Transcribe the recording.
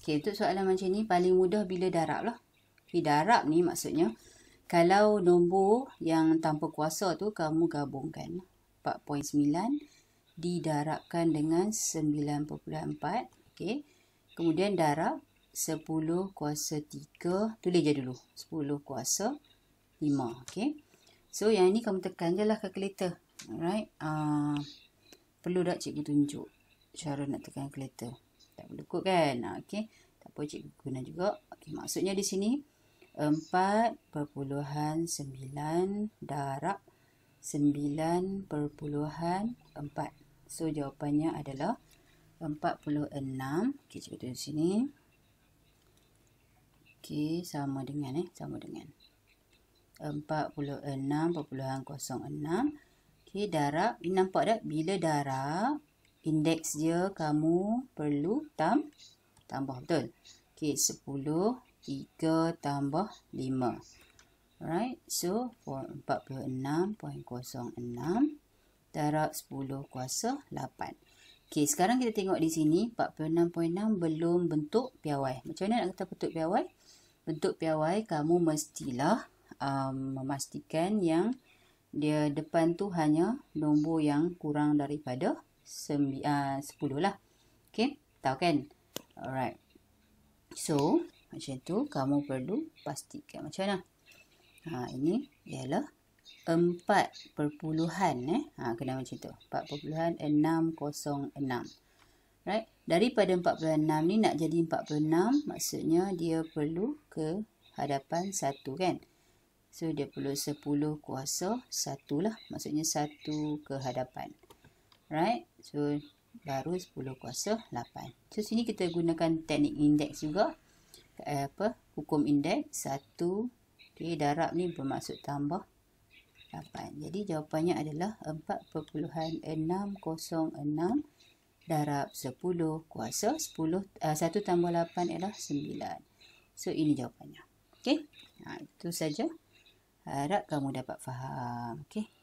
Okey, untuk soalan macam ni paling mudah bila darab lah. Bila darab ni maksudnya kalau nombor yang tanpa kuasa tu kamu gabungkan 4.9 didarabkan dengan 9.4. okay. Kemudian darab 10 kuasa 3. Tulis je dulu. 10 kuasa 5. okay. So yang ni kamu tekan je lah kalkulator. Alright. Uh, perlu tak cikgu tunjuk cara nak tekan kalkulator tak boleh ikut kan. okay, Tak apa cikgu guna juga. okay maksudnya di sini 4.9 darab 9.4. So jawapannya adalah 46. Okey, cikgu di sini. Okey, sama dengan eh, sama dengan 46.06. Okey, darab. Ini nampak tak? Bila darab Indeks dia kamu perlu tam tambah betul. Okey, 10, 3 tambah 5. Alright, so 46.06 darab 10 kuasa 8. Okey, sekarang kita tengok di sini 46.6 belum bentuk piawai. Macam mana nak kata bentuk piawai? Bentuk piawai kamu mestilah um, memastikan yang dia depan tu hanya nombor yang kurang daripada 10 ah, lah. Okay. Tahu kan? Alright. So, macam tu kamu perlu pastikan macam mana. Ha, ini ialah 4 perpuluhan. Eh? Ha, kena macam tu. 4 perpuluhan 6 kosong 6. Right? Daripada 4 perpuluhan 6 ni nak jadi 4 6. Maksudnya dia perlu ke hadapan 1 kan. So, dia perlu 10 kuasa 1 lah. Maksudnya 1 ke hadapan right so baru 10 kuasa 8 so sini kita gunakan teknik indeks juga eh, apa hukum indeks 1 okey darab ni bermaksud tambah 8 jadi jawapannya adalah 4.606 darab 10 kuasa 10 uh, 1 tambah 8 ialah 9 so ini jawapannya Okay, nah, ha, itu saja harap kamu dapat faham Okay.